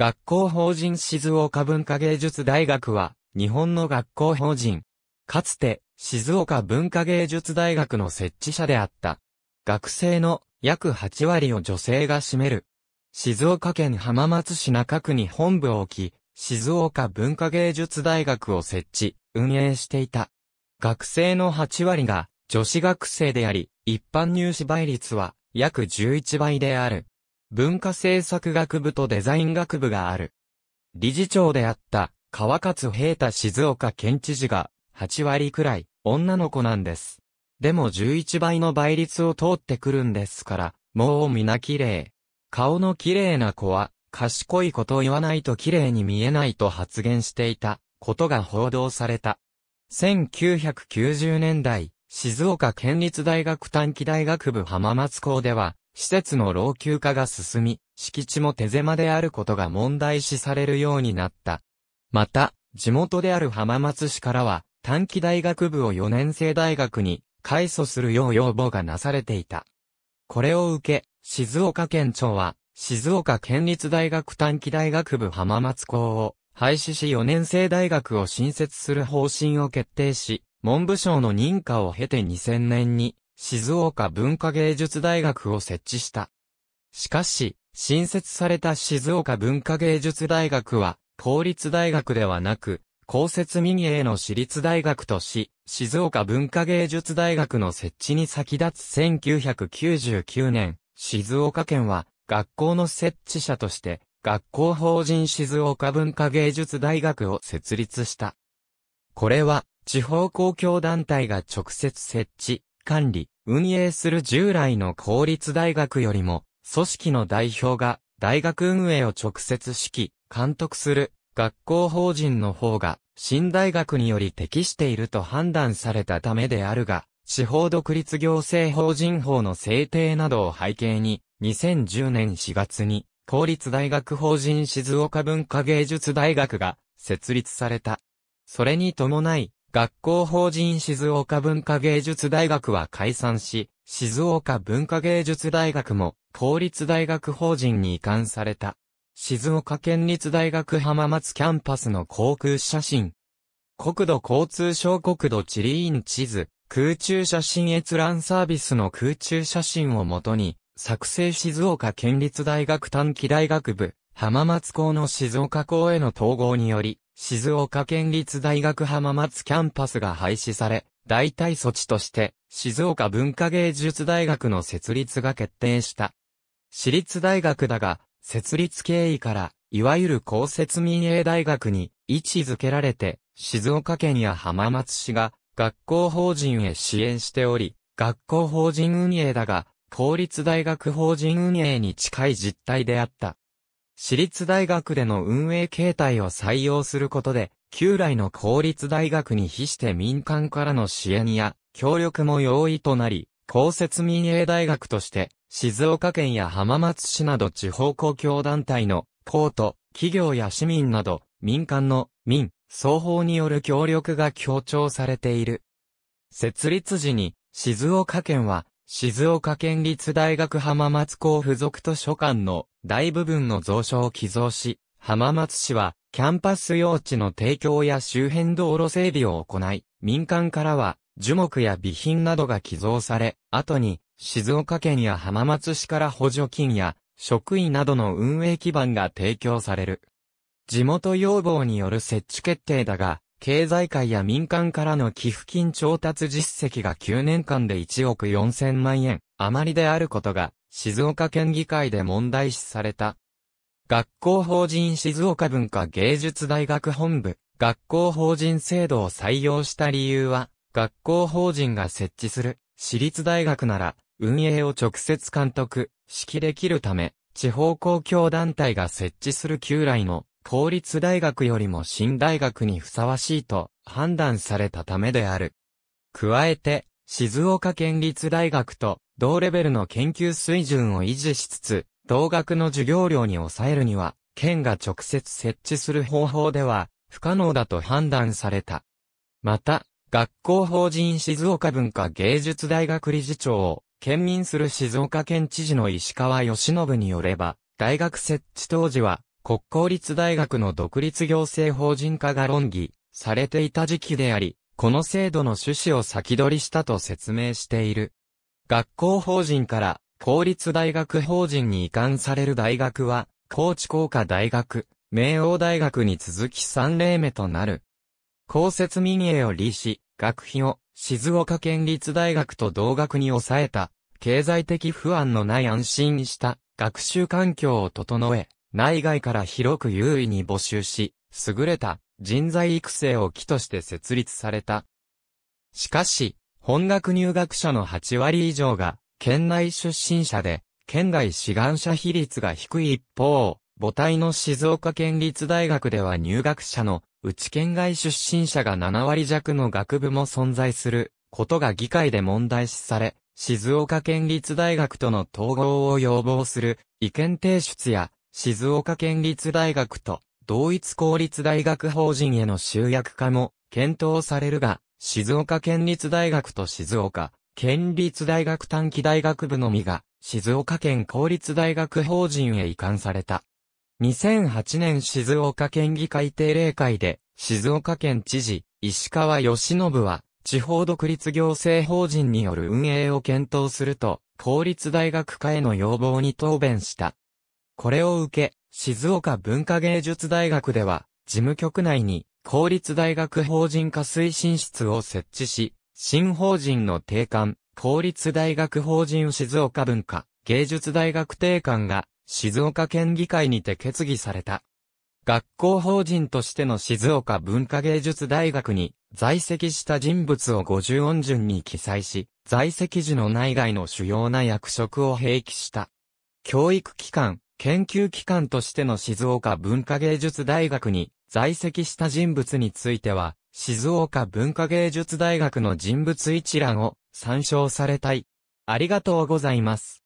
学校法人静岡文化芸術大学は、日本の学校法人。かつて、静岡文化芸術大学の設置者であった。学生の約8割を女性が占める。静岡県浜松市中区に本部を置き、静岡文化芸術大学を設置、運営していた。学生の8割が女子学生であり、一般入試倍率は約11倍である。文化政策学部とデザイン学部がある。理事長であった川勝平太静岡県知事が8割くらい女の子なんです。でも11倍の倍率を通ってくるんですから、もう皆綺麗。顔の綺麗な子は、賢いことを言わないと綺麗に見えないと発言していた、ことが報道された。1990年代、静岡県立大学短期大学部浜松校では、施設の老朽化が進み、敷地も手狭であることが問題視されるようになった。また、地元である浜松市からは、短期大学部を4年生大学に改組するよう要望がなされていた。これを受け、静岡県庁は、静岡県立大学短期大学部浜松校を廃止し4年生大学を新設する方針を決定し、文部省の認可を経て2000年に静岡文化芸術大学を設置した。しかし、新設された静岡文化芸術大学は、公立大学ではなく、公設民営の私立大学とし、静岡文化芸術大学の設置に先立つ1999年、静岡県は学校の設置者として、学校法人静岡文化芸術大学を設立した。これは、地方公共団体が直接設置、管理、運営する従来の公立大学よりも、組織の代表が大学運営を直接指揮、監督する学校法人の方が、新大学により適していると判断されたためであるが、地方独立行政法人法の制定などを背景に、2010年4月に、公立大学法人静岡文化芸術大学が設立された。それに伴い、学校法人静岡文化芸術大学は解散し、静岡文化芸術大学も公立大学法人に移管された。静岡県立大学浜松キャンパスの航空写真。国土交通省国土地理院地図、空中写真閲覧サービスの空中写真をもとに、作成静岡県立大学短期大学部、浜松校の静岡校への統合により、静岡県立大学浜松キャンパスが廃止され、代替措置として、静岡文化芸術大学の設立が決定した。私立大学だが、設立経緯から、いわゆる公設民営大学に位置づけられて、静岡県や浜松市が学校法人へ支援しており、学校法人運営だが、公立大学法人運営に近い実態であった。私立大学での運営形態を採用することで、旧来の公立大学に比して民間からの支援や協力も容易となり、公設民営大学として、静岡県や浜松市など地方公共団体の、公と、企業や市民など、民間の、民、双方による協力が強調されている。設立時に、静岡県は、静岡県立大学浜松校付属図書館の大部分の蔵書を寄贈し、浜松市はキャンパス用地の提供や周辺道路整備を行い、民間からは樹木や備品などが寄贈され、後に静岡県や浜松市から補助金や職員などの運営基盤が提供される。地元要望による設置決定だが、経済界や民間からの寄付金調達実績が9年間で1億4000万円余りであることが、静岡県議会で問題視された。学校法人静岡文化芸術大学本部、学校法人制度を採用した理由は、学校法人が設置する、私立大学なら、運営を直接監督、指揮できるため、地方公共団体が設置する旧来の公立大学よりも新大学にふさわしいと判断されたためである。加えて、静岡県立大学と同レベルの研究水準を維持しつつ、同学の授業料に抑えるには、県が直接設置する方法では不可能だと判断された。また、学校法人静岡文化芸術大学理事長を兼任する静岡県知事の石川義信によれば、大学設置当時は国公立大学の独立行政法人化が論議されていた時期であり、この制度の趣旨を先取りしたと説明している。学校法人から公立大学法人に移管される大学は、高知工科大学、明王大学に続き3例目となる。公設民営を利し、学費を静岡県立大学と同学に抑えた、経済的不安のない安心した学習環境を整え、内外から広く優位に募集し、優れた人材育成を機として設立された。しかし、本学入学者の8割以上が、県内出身者で、県外志願者比率が低い一方、母体の静岡県立大学では入学者の、内県外出身者が7割弱の学部も存在する、ことが議会で問題視され、静岡県立大学との統合を要望する意見提出や静岡県立大学と同一公立大学法人への集約化も検討されるが、静岡県立大学と静岡県立大学短期大学部のみが静岡県公立大学法人へ移管された。2008年静岡県議会定例会で静岡県知事石川義信は地方独立行政法人による運営を検討すると公立大学科への要望に答弁した。これを受け、静岡文化芸術大学では、事務局内に、公立大学法人化推進室を設置し、新法人の定款、公立大学法人静岡文化、芸術大学定款が、静岡県議会にて決議された。学校法人としての静岡文化芸術大学に在籍した人物を50音順に記載し、在籍時の内外の主要な役職を併記した。教育機関、研究機関としての静岡文化芸術大学に在籍した人物については、静岡文化芸術大学の人物一覧を参照されたい。ありがとうございます。